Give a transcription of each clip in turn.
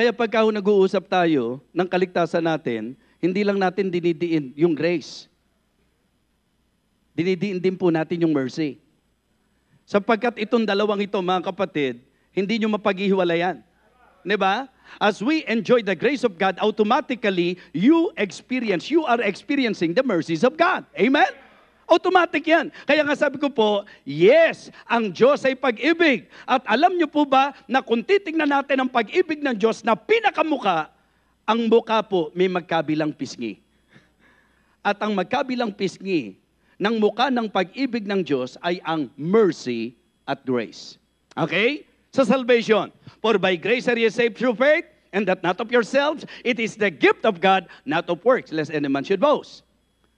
Kaya pagka nag-uusap tayo ng kaligtasan natin, hindi lang natin dinidiin yung grace. Dinidiin din po natin yung mercy. Sapagkat itong dalawang ito, mga kapatid, hindi nyo mapaghihiwalayan. Di ba? As we enjoy the grace of God, automatically, you experience, you are experiencing the mercies of God. Amen? Automatic yan. Kaya nga sabi ko po, yes, ang Diyos ay pag-ibig. At alam niyo po ba na kung titignan natin ang pag-ibig ng Diyos na pinakamuka, ang muka po may magkabilang pisngi. At ang magkabilang pisngi ng muka ng pag-ibig ng Diyos ay ang mercy at grace. Okay? Sa salvation. For by grace are you saved through faith, and that not of yourselves, it is the gift of God, not of works, lest any man should boast.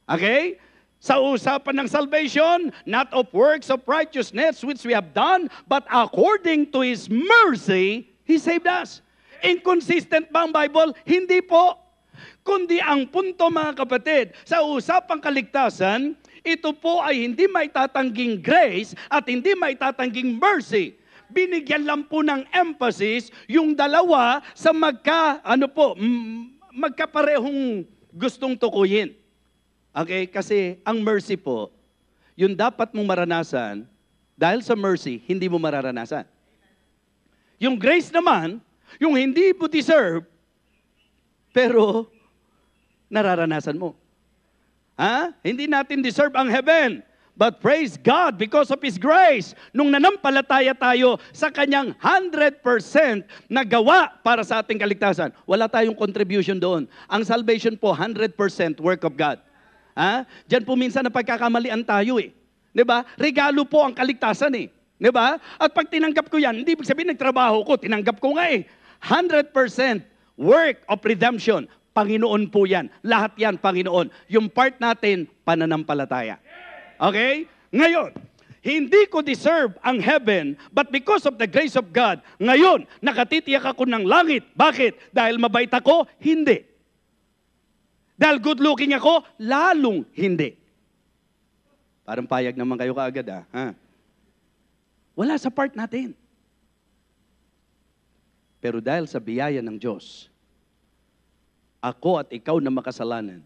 Okay? sa usapan ng salvation, not of works of righteousness which we have done, but according to His mercy, He saved us. Inconsistent ba ang Bible? Hindi po. Kundi ang punto mga kapatid, sa usapang kaligtasan, ito po ay hindi may tatangging grace at hindi may tatangging mercy. Binigyan lang po ng emphasis yung dalawa sa magka, ano po, magkaparehong gustong tukuyin. Okay? Kasi ang mercy po, yung dapat mong maranasan, dahil sa mercy, hindi mo mararanasan. Yung grace naman, yung hindi mo deserve, pero nararanasan mo. Ha? Hindi natin deserve ang heaven. But praise God because of His grace. Nung nanampalataya tayo sa Kanyang 100% na gawa para sa ating kaligtasan, wala tayong contribution doon. Ang salvation po, 100% work of God. Ha? Diyan po minsan napagkakamalian tayo eh. 'Di ba? Regalo po ang kaligtasan eh. 'Di ba? At pag tinanggap ko 'yan, hindi ibig sabihin nagtrabaho ko, tinanggap ko nga eh. 100% work of redemption. Panginoon po 'yan. Lahat 'yan Panginoon. Yung part natin pananampalataya. Okay? Ngayon, hindi ko deserve ang heaven, but because of the grace of God, ngayon, nakatitiyak ako ng langit. Bakit? Dahil mabait ako? Hindi. Dahil good looking ako, lalong hindi. Parang payag naman kayo kaagad ah. Ha? Wala sa part natin. Pero dahil sa biyaya ng Diyos, ako at ikaw na makasalanan,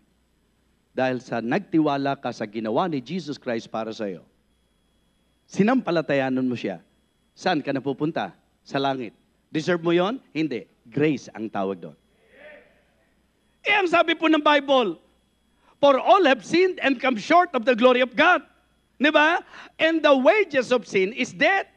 dahil sa nagtiwala ka sa ginawa ni Jesus Christ para sa iyo, sinampalatayanan mo siya. Saan ka napupunta? Sa langit. Deserve mo yon? Hindi. Grace ang tawag doon. Eh, ang sabi po ng Bible, For all have sinned and come short of the glory of God. Di ba? And the wages of sin is death.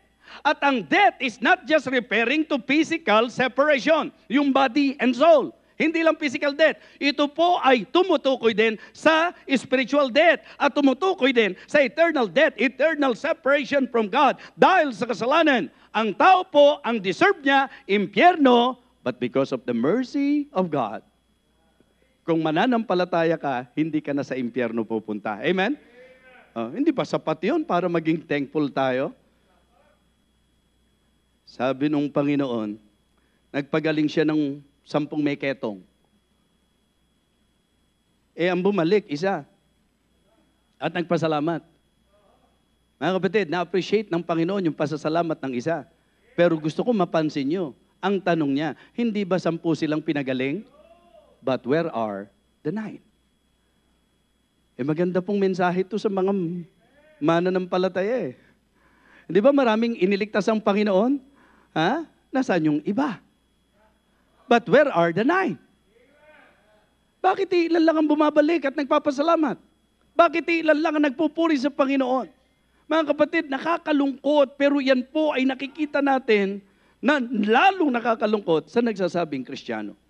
At ang death is not just referring to physical separation, yung body and soul. Hindi lang physical death. Ito po ay tumutukoy din sa spiritual death at tumutukoy din sa eternal death, eternal separation from God dahil sa kasalanan. Ang tao po, ang deserve niya, impyerno, but because of the mercy of God, kung mananampalataya ka, hindi ka na sa impyerno pupunta. Amen? Oh, hindi pa sapat yun para maging thankful tayo. Sabi nung Panginoon, nagpagaling siya ng sampung may ketong. Eh, ang bumalik, isa. At nagpasalamat. Mga kapatid, na-appreciate ng Panginoon yung pasasalamat ng isa. Pero gusto ko mapansin nyo, ang tanong niya, hindi ba sampu silang pinagaling? but where are the nine? Eh maganda pong mensahe ito sa mga mananampalataya eh. Di ba maraming iniligtas ang Panginoon? Ha? Nasaan yung iba? But where are the nine? Bakit ilan lang ang bumabalik at nagpapasalamat? Bakit ilan lang ang nagpupuri sa Panginoon? Mga kapatid, nakakalungkot pero yan po ay nakikita natin na lalong nakakalungkot sa nagsasabing Kristiyano.